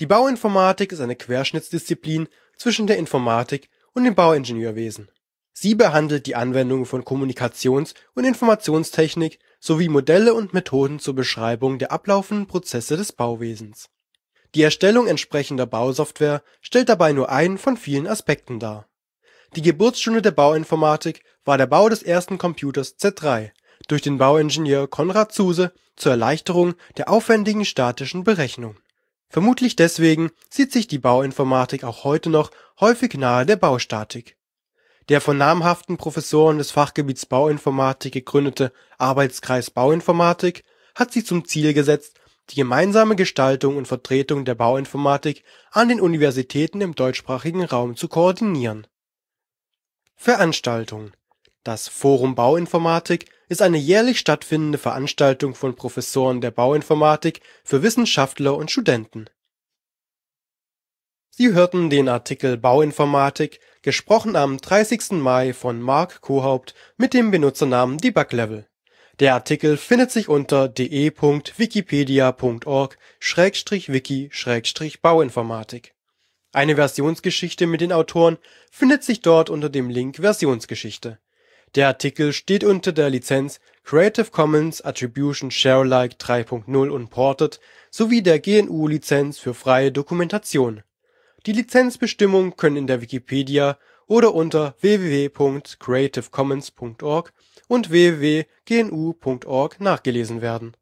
Die Bauinformatik ist eine Querschnittsdisziplin zwischen der Informatik und dem Bauingenieurwesen. Sie behandelt die Anwendung von Kommunikations und Informationstechnik sowie Modelle und Methoden zur Beschreibung der ablaufenden Prozesse des Bauwesens. Die Erstellung entsprechender Bausoftware stellt dabei nur einen von vielen Aspekten dar. Die Geburtsstunde der Bauinformatik war der Bau des ersten Computers z 3 durch den Bauingenieur Konrad Zuse zur Erleichterung der aufwendigen statischen Berechnung Vermutlich deswegen sieht sich die Bauinformatik auch heute noch häufig nahe der Baustatik. Der von namhaften Professoren des Fachgebiets Bauinformatik gegründete Arbeitskreis Bauinformatik hat sich zum Ziel gesetzt, die gemeinsame Gestaltung und Vertretung der Bauinformatik an den Universitäten im deutschsprachigen Raum zu koordinieren. Veranstaltungen das Forum Bauinformatik ist eine jährlich stattfindende Veranstaltung von Professoren der Bauinformatik für Wissenschaftler und Studenten. Sie hörten den Artikel Bauinformatik, gesprochen am 30. Mai von Marc Kohaupt mit dem Benutzernamen debuglevel. Der Artikel findet sich unter de.wikipedia.org/wiki/bauinformatik. Eine Versionsgeschichte mit den Autoren findet sich dort unter dem Link Versionsgeschichte der Artikel steht unter der Lizenz Creative Commons Attribution Share Alike 3 Punkt 0 Unported sowie der GNU Lizenz für freie Dokumentation. Die Lizenzbestimmungen können in der Wikipedia oder unter www.creativecommons.org und www.gnu.org nachgelesen werden